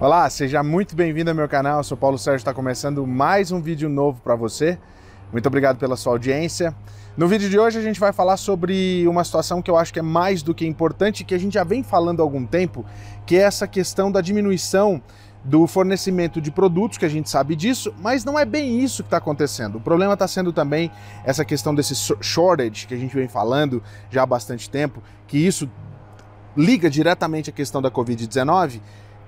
Olá, seja muito bem-vindo ao meu canal. Eu sou Paulo Sérgio, está começando mais um vídeo novo para você. Muito obrigado pela sua audiência. No vídeo de hoje a gente vai falar sobre uma situação que eu acho que é mais do que importante, que a gente já vem falando há algum tempo, que é essa questão da diminuição do fornecimento de produtos, que a gente sabe disso, mas não é bem isso que está acontecendo. O problema está sendo também essa questão desse shortage que a gente vem falando já há bastante tempo, que isso liga diretamente à questão da Covid-19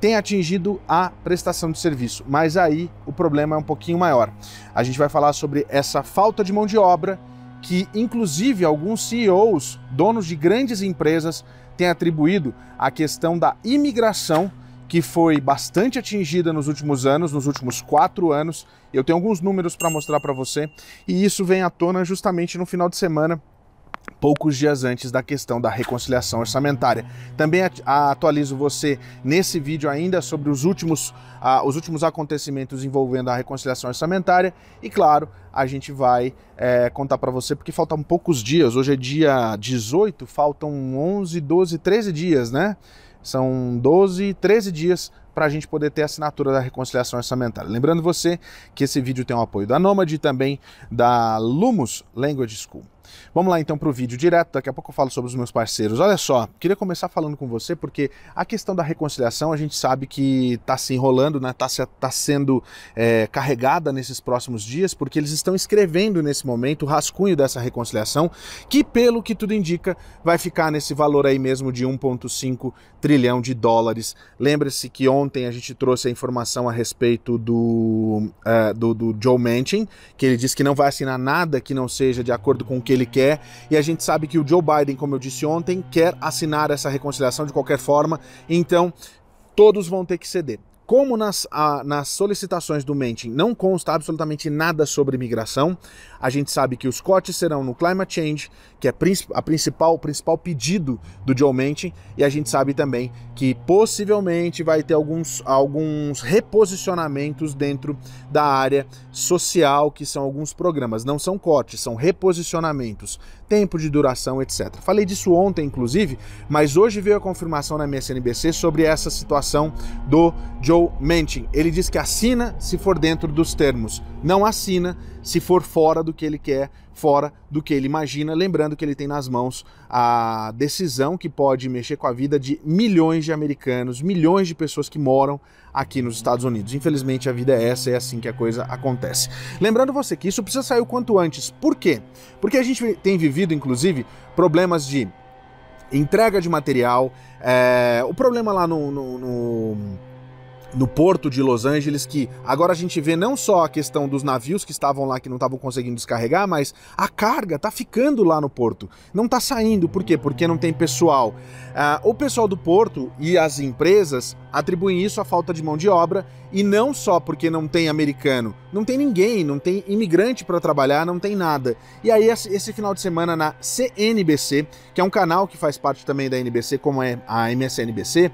tem atingido a prestação de serviço, mas aí o problema é um pouquinho maior. A gente vai falar sobre essa falta de mão de obra que, inclusive, alguns CEOs, donos de grandes empresas, têm atribuído à questão da imigração que foi bastante atingida nos últimos anos, nos últimos quatro anos. Eu tenho alguns números para mostrar para você e isso vem à tona justamente no final de semana poucos dias antes da questão da reconciliação orçamentária. Também atualizo você nesse vídeo ainda sobre os últimos, uh, os últimos acontecimentos envolvendo a reconciliação orçamentária e, claro, a gente vai é, contar para você porque faltam poucos dias. Hoje é dia 18, faltam 11, 12, 13 dias, né? São 12, 13 dias para a gente poder ter a assinatura da reconciliação orçamentária. Lembrando você que esse vídeo tem o apoio da Nomad e também da Lumos Language School. Vamos lá então para o vídeo direto, daqui a pouco eu falo sobre os meus parceiros. Olha só, queria começar falando com você porque a questão da reconciliação a gente sabe que está se enrolando, né? Está se, tá sendo é, carregada nesses próximos dias porque eles estão escrevendo nesse momento o rascunho dessa reconciliação que, pelo que tudo indica, vai ficar nesse valor aí mesmo de 1,5 trilhão de dólares. Lembre-se que ontem a gente trouxe a informação a respeito do, uh, do, do Joe Manchin, que ele disse que não vai assinar nada que não seja de acordo com o que que ele quer, e a gente sabe que o Joe Biden, como eu disse ontem, quer assinar essa reconciliação de qualquer forma, então todos vão ter que ceder. Como nas, a, nas solicitações do Mention não consta absolutamente nada sobre imigração, a gente sabe que os cortes serão no climate change, que é a principal, o principal pedido do Joe Manchin, e a gente sabe também que possivelmente vai ter alguns, alguns reposicionamentos dentro da área social, que são alguns programas. Não são cortes, são reposicionamentos, tempo de duração, etc. Falei disso ontem, inclusive, mas hoje veio a confirmação na minha CNBC sobre essa situação do Joe Joe Manchin. Ele diz que assina se for dentro dos termos, não assina se for fora do que ele quer, fora do que ele imagina. Lembrando que ele tem nas mãos a decisão que pode mexer com a vida de milhões de americanos, milhões de pessoas que moram aqui nos Estados Unidos. Infelizmente, a vida é essa, é assim que a coisa acontece. Lembrando você que isso precisa sair o quanto antes. Por quê? Porque a gente tem vivido, inclusive, problemas de entrega de material, é, o problema lá no, no, no no porto de Los Angeles, que agora a gente vê não só a questão dos navios que estavam lá que não estavam conseguindo descarregar, mas a carga tá ficando lá no porto, não tá saindo, por quê? Porque não tem pessoal. Ah, o pessoal do porto e as empresas atribuem isso à falta de mão de obra e não só porque não tem americano, não tem ninguém, não tem imigrante para trabalhar, não tem nada. E aí esse final de semana na CNBC, que é um canal que faz parte também da NBC, como é a MSNBC,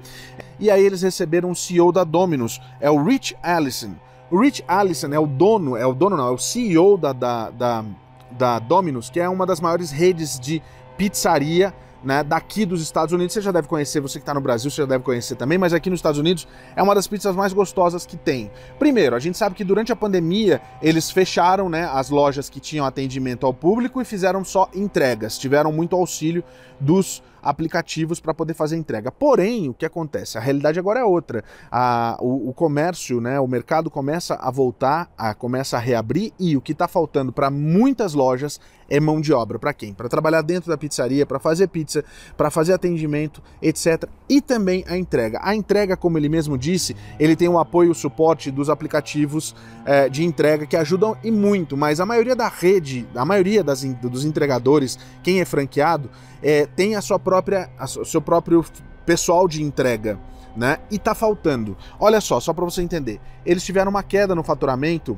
e aí eles receberam o CEO da Dominus, é o Rich Allison. O Rich Allison é o dono, é o dono não, é o CEO da, da, da, da Dominus, que é uma das maiores redes de pizzaria né, daqui dos Estados Unidos. Você já deve conhecer, você que está no Brasil, você já deve conhecer também, mas aqui nos Estados Unidos é uma das pizzas mais gostosas que tem. Primeiro, a gente sabe que durante a pandemia eles fecharam né, as lojas que tinham atendimento ao público e fizeram só entregas, tiveram muito auxílio dos aplicativos para poder fazer entrega. Porém, o que acontece? A realidade agora é outra. A, o, o comércio, né, o mercado começa a voltar, a, começa a reabrir e o que está faltando para muitas lojas é mão de obra. Para quem? Para trabalhar dentro da pizzaria, para fazer pizza, para fazer atendimento, etc. E também a entrega. A entrega, como ele mesmo disse, ele tem o apoio e o suporte dos aplicativos é, de entrega que ajudam e muito, mas a maioria da rede, a maioria das, dos entregadores, quem é franqueado, é, tem a sua própria, o seu próprio pessoal de entrega, né? E tá faltando. Olha só, só para você entender, eles tiveram uma queda no faturamento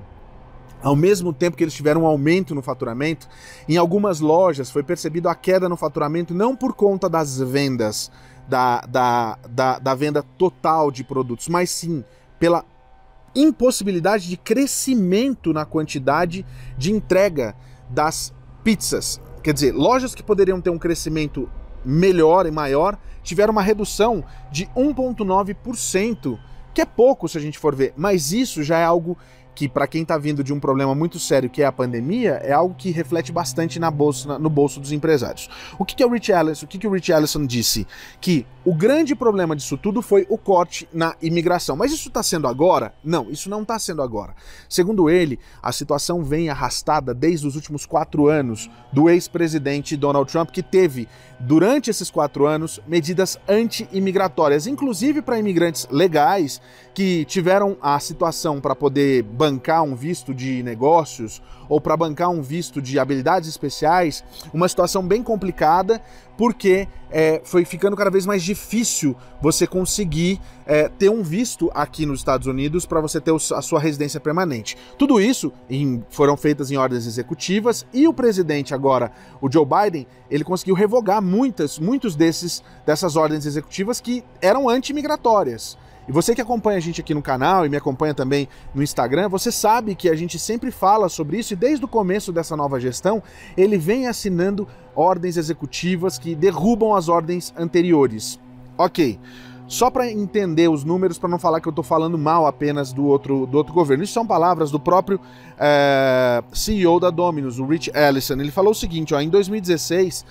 ao mesmo tempo que eles tiveram um aumento no faturamento, em algumas lojas foi percebido a queda no faturamento não por conta das vendas, da, da, da, da venda total de produtos, mas sim pela impossibilidade de crescimento na quantidade de entrega das pizzas. Quer dizer, lojas que poderiam ter um crescimento melhor e maior, tiveram uma redução de 1,9%, que é pouco se a gente for ver, mas isso já é algo que para quem está vindo de um problema muito sério que é a pandemia, é algo que reflete bastante na bolsa, na, no bolso dos empresários. O que, que é o Rich Ellison? O que, que o Rich Ellison disse? Que o grande problema disso tudo foi o corte na imigração. Mas isso está sendo agora? Não, isso não está sendo agora. Segundo ele, a situação vem arrastada desde os últimos quatro anos do ex-presidente Donald Trump, que teve, durante esses quatro anos, medidas anti-imigratórias, inclusive para imigrantes legais que tiveram a situação para poder bancar um visto de negócios ou para bancar um visto de habilidades especiais, uma situação bem complicada, porque é, foi ficando cada vez mais difícil você conseguir é, ter um visto aqui nos Estados Unidos para você ter a sua residência permanente. Tudo isso em, foram feitas em ordens executivas e o presidente agora, o Joe Biden, ele conseguiu revogar muitas, muitos desses dessas ordens executivas que eram anti-migratórias. E você que acompanha a gente aqui no canal e me acompanha também no Instagram, você sabe que a gente sempre fala sobre isso e desde o começo dessa nova gestão, ele vem assinando ordens executivas que derrubam as ordens anteriores. OK. Só para entender os números, para não falar que eu estou falando mal apenas do outro, do outro governo. Isso são palavras do próprio é, eh, CEO da Dominus, o Rich Ellison. Ele falou o seguinte: ó, em 2016,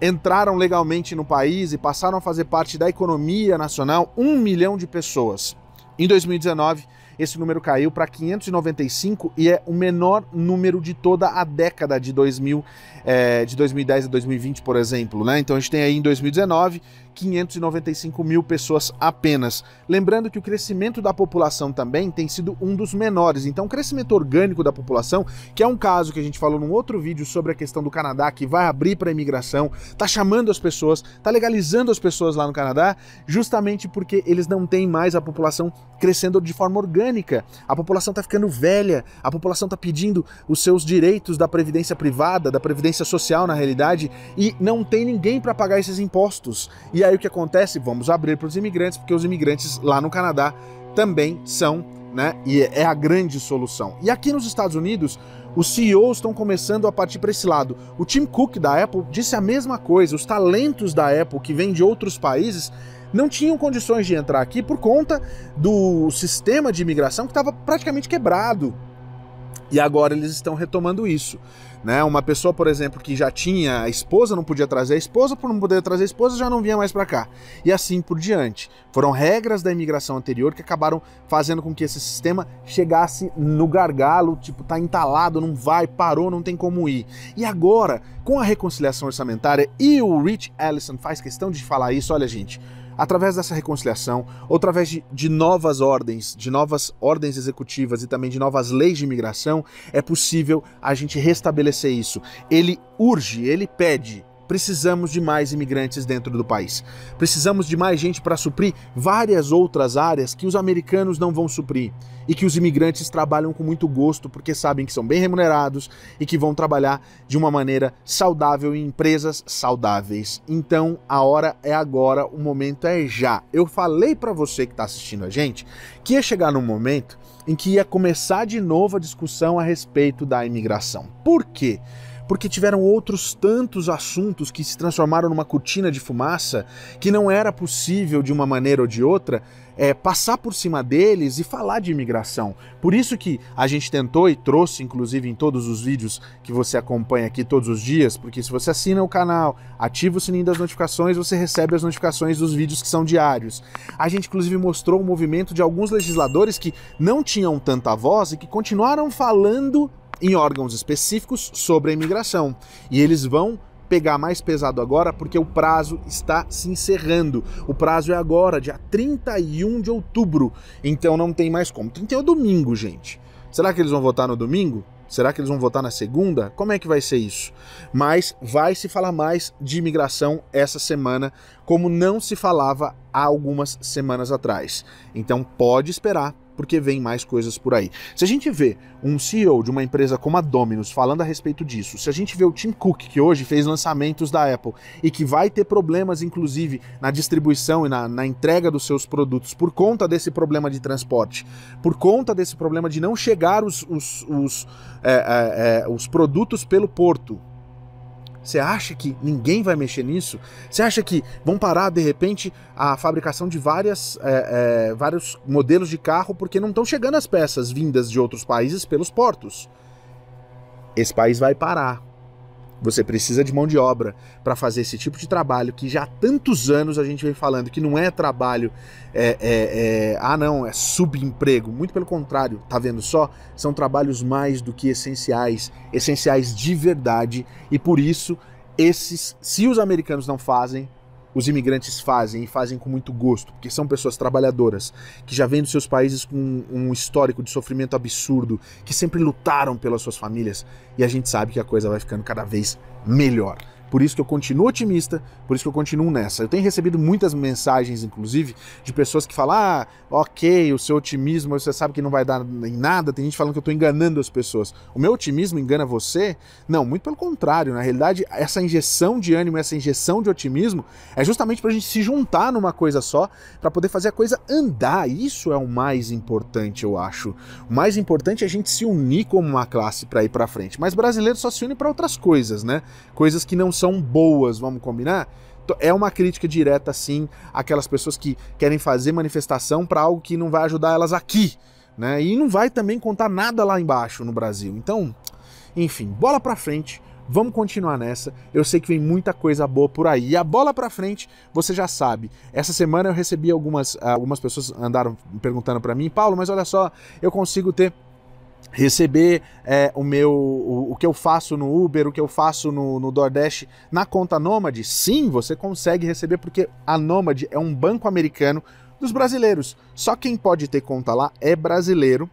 entraram legalmente no país e passaram a fazer parte da economia nacional um milhão de pessoas. Em 2019, esse número caiu para 595 e é o menor número de toda a década de, 2000, é, eh, de 2010 a 2020, por exemplo. Né? Então a gente tem aí em 2019 595 mil pessoas apenas. Lembrando que o crescimento da população também tem sido um dos menores, então o crescimento orgânico da população, que é um caso que a gente falou num outro vídeo sobre a questão do Canadá, que vai abrir para a imigração, tá chamando as pessoas, tá legalizando as pessoas lá no Canadá, justamente porque eles não têm mais a população crescendo de forma orgânica. A população tá ficando velha, a população tá pedindo os seus direitos da previdência privada, da previdência social na realidade, e não tem ninguém para pagar esses impostos. E aí o que acontece? Vamos abrir para os imigrantes, porque os imigrantes lá no Canadá também são, né? E é a grande solução. E aqui nos Estados Unidos, os CEOs estão começando a partir para esse lado. O Tim Cook da Apple disse a mesma coisa. Os talentos da Apple que vêm de outros países não tinham condições de entrar aqui por conta do sistema de imigração que estava praticamente quebrado. E agora eles estão retomando isso. Né? Uma pessoa, por exemplo, que já tinha a esposa, não podia trazer a esposa, por não poder trazer a esposa, já não vinha mais para cá. E assim por diante. Foram regras da imigração anterior que acabaram fazendo com que esse sistema chegasse no gargalo, tipo, tá entalado, não vai, parou, não tem como ir. E agora, com a reconciliação orçamentária, e o Rich Ellison faz questão de falar isso, olha, gente, através dessa reconciliação, ou através de, de novas ordens, de novas ordens executivas e também de novas leis de imigração, é possível a gente restabelecer isso. Ele urge, ele pede precisamos de mais imigrantes dentro do país. Precisamos de mais gente para suprir várias outras áreas que os americanos não vão suprir e que os imigrantes trabalham com muito gosto porque sabem que são bem remunerados e que vão trabalhar de uma maneira saudável em empresas saudáveis. Então, a hora é agora, o momento é já. Eu falei para você que está assistindo a gente que ia chegar num momento em que ia começar de novo a discussão a respeito da imigração. Por quê? porque tiveram outros tantos assuntos que se transformaram numa cortina de fumaça que não era possível, de uma maneira ou de outra, é, passar por cima deles e falar de imigração. Por isso que a gente tentou e trouxe, inclusive, em todos os vídeos que você acompanha aqui todos os dias, porque se você assina o canal, ativa o sininho das notificações, você recebe as notificações dos vídeos que são diários. A gente, inclusive, mostrou o movimento de alguns legisladores que não tinham tanta voz e que continuaram falando em órgãos específicos sobre a imigração. E eles vão pegar mais pesado agora porque o prazo está se encerrando. O prazo é agora, dia 31 de outubro. Então não tem mais como. 31 é domingo, gente. Será que eles vão votar no domingo? Será que eles vão votar na segunda? Como é que vai ser isso? Mas vai se falar mais de imigração essa semana, como não se falava há algumas semanas atrás. Então pode esperar, porque vem mais coisas por aí. Se a gente vê um CEO de uma empresa como a Domino's falando a respeito disso, se a gente vê o Tim Cook, que hoje fez lançamentos da Apple e que vai ter problemas, inclusive, na distribuição e na, na entrega dos seus produtos por conta desse problema de transporte, por conta desse problema de não chegar os, os, os, é, é, é, os produtos pelo porto, você acha que ninguém vai mexer nisso? Você acha que vão parar, de repente, a fabricação de várias, é, é, vários modelos de carro porque não estão chegando as peças vindas de outros países pelos portos? Esse país vai parar. Você precisa de mão de obra para fazer esse tipo de trabalho que já há tantos anos a gente vem falando que não é trabalho, é, é, é, ah não, é subemprego. Muito pelo contrário, tá vendo só? São trabalhos mais do que essenciais, essenciais de verdade e por isso esses, se os americanos não fazem, os imigrantes fazem e fazem com muito gosto, porque são pessoas trabalhadoras que já vêm dos seus países com um histórico de sofrimento absurdo, que sempre lutaram pelas suas famílias e a gente sabe que a coisa vai ficando cada vez melhor. Por isso que eu continuo otimista, por isso que eu continuo nessa. Eu tenho recebido muitas mensagens, inclusive, de pessoas que falam: ah, ok, o seu otimismo, você sabe que não vai dar em nada. Tem gente falando que eu estou enganando as pessoas. O meu otimismo engana você? Não, muito pelo contrário. Na realidade, essa injeção de ânimo, essa injeção de otimismo é justamente para a gente se juntar numa coisa só, para poder fazer a coisa andar. Isso é o mais importante, eu acho. O mais importante é a gente se unir como uma classe para ir para frente. Mas brasileiro só se une para outras coisas, né? Coisas que não são boas, vamos combinar? Então, é uma crítica direta, sim, aquelas pessoas que querem fazer manifestação para algo que não vai ajudar elas aqui, né? E não vai também contar nada lá embaixo no Brasil. Então, enfim, bola para frente. Vamos continuar nessa. Eu sei que vem muita coisa boa por aí. E a bola para frente, você já sabe. Essa semana eu recebi algumas ah, algumas pessoas andaram perguntando para mim, Paulo, mas olha só, eu consigo ter receber é, o meu o, o, que eu faço no Uber, o que eu faço no, no DoorDash na conta Nômade? Sim, você consegue receber porque a Nômade é um banco americano dos brasileiros. Só quem pode ter conta lá é brasileiro.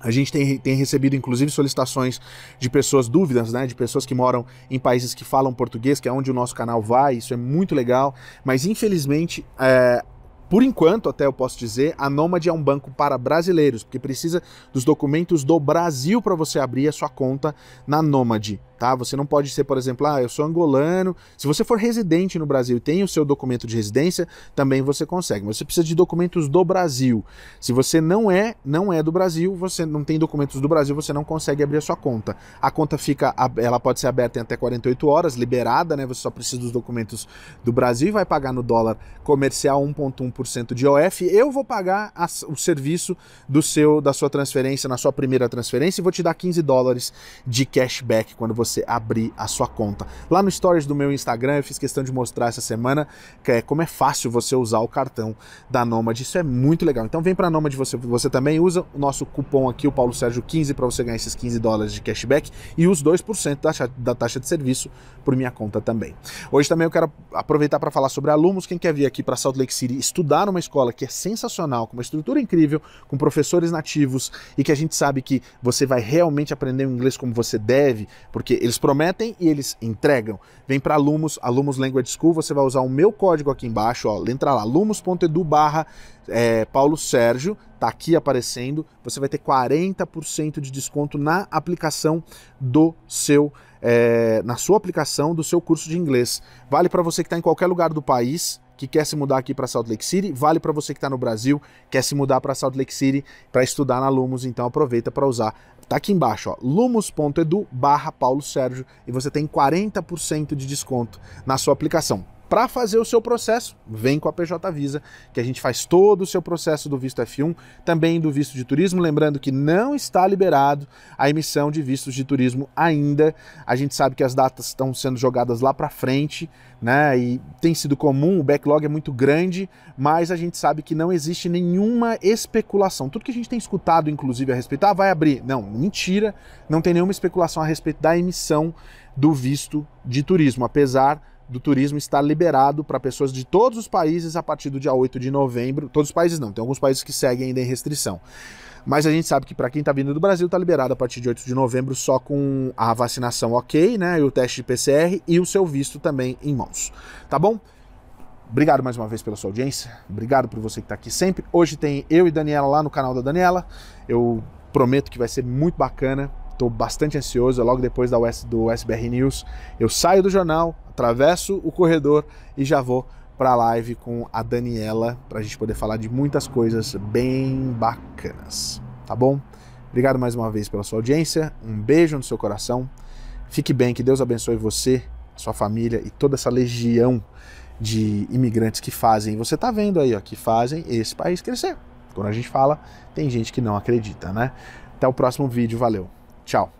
A gente tem, tem recebido, inclusive, solicitações de pessoas, dúvidas, né? De pessoas que moram em países que falam português, que é onde o nosso canal vai, isso é muito legal. Mas, infelizmente, é, por enquanto, até eu posso dizer, a Nomad é um banco para brasileiros, porque precisa dos documentos do Brasil para você abrir a sua conta na Nomad tá? Você não pode ser, por exemplo, ah, eu sou angolano. Se você for residente no Brasil e tem o seu documento de residência, também você consegue. Mas você precisa de documentos do Brasil. Se você não é, não é do Brasil, você não tem documentos do Brasil, você não consegue abrir a sua conta. A conta fica, ela pode ser aberta em até 48 horas, liberada, né? Você só precisa dos documentos do Brasil e vai pagar no dólar comercial 1.1% de OF. Eu vou pagar a, o serviço do seu da sua transferência, na sua primeira transferência e vou te dar 15 dólares de cashback quando você você abrir a sua conta. Lá no Stories do meu Instagram, eu fiz questão de mostrar essa semana que é, como é fácil você usar o cartão da Nomad. Isso é muito legal. Então vem para a Nomad você, você também. Usa o nosso cupom aqui, o Paulo Sérgio 15, para você ganhar esses 15 dólares de cashback e os 2% da, da taxa de serviço por minha conta também. Hoje também eu quero aproveitar para falar sobre alunos. Quem quer vir aqui para Salt Lake City estudar numa escola que é sensacional, com uma estrutura incrível, com professores nativos e que a gente sabe que você vai realmente aprender o inglês como você deve, porque eles prometem e eles entregam. Vem para Lumos, a Lumos Language School, você vai usar o meu código aqui embaixo, ó, entra lá, lumos.edu barra é, Paulo Sérgio, tá aqui aparecendo, você vai ter 40% de desconto na aplicação do seu, é, na sua aplicação do seu curso de inglês. Vale para você que está em qualquer lugar do país, que quer se mudar aqui para Salt Lake City, vale para você que está no Brasil, quer se mudar para Salt Lake City para estudar na Lumos, então aproveita para usar Tá aqui embaixo, ó, lumos.edu barra Paulo Sérgio e você tem 40% de desconto na sua aplicação para fazer o seu processo, vem com a PJ Visa, que a gente faz todo o seu processo do visto F1, também do visto de turismo. Lembrando que não está liberado a emissão de vistos de turismo ainda. A gente sabe que as datas estão sendo jogadas lá para frente, né? E tem sido comum, o backlog é muito grande, mas a gente sabe que não existe nenhuma especulação. Tudo que a gente tem escutado, inclusive, a respeito, ah, vai abrir. Não, mentira, não tem nenhuma especulação a respeito da emissão do visto de turismo, apesar do turismo está liberado para pessoas de todos os países a partir do dia 8 de novembro. Todos os países não, tem alguns países que seguem ainda em restrição. Mas a gente sabe que para quem está vindo do Brasil está liberado a partir de 8 de novembro só com a vacinação OK, né? E o teste de PCR e o seu visto também em mãos. Tá bom? Obrigado mais uma vez pela sua audiência. Obrigado por você que está aqui sempre. Hoje tem eu e Daniela lá no canal da Daniela. Eu prometo que vai ser muito bacana. Estou bastante ansioso, é logo depois da US, do SBR News. Eu saio do jornal, atravesso o corredor e já vou para a live com a Daniela para a gente poder falar de muitas coisas bem bacanas, tá bom? Obrigado mais uma vez pela sua audiência, um beijo no seu coração, fique bem, que Deus abençoe você, sua família e toda essa legião de imigrantes que fazem, você tá vendo aí, ó, que fazem esse país crescer. Quando a gente fala, tem gente que não acredita, né? Até o próximo vídeo, valeu! Tchau.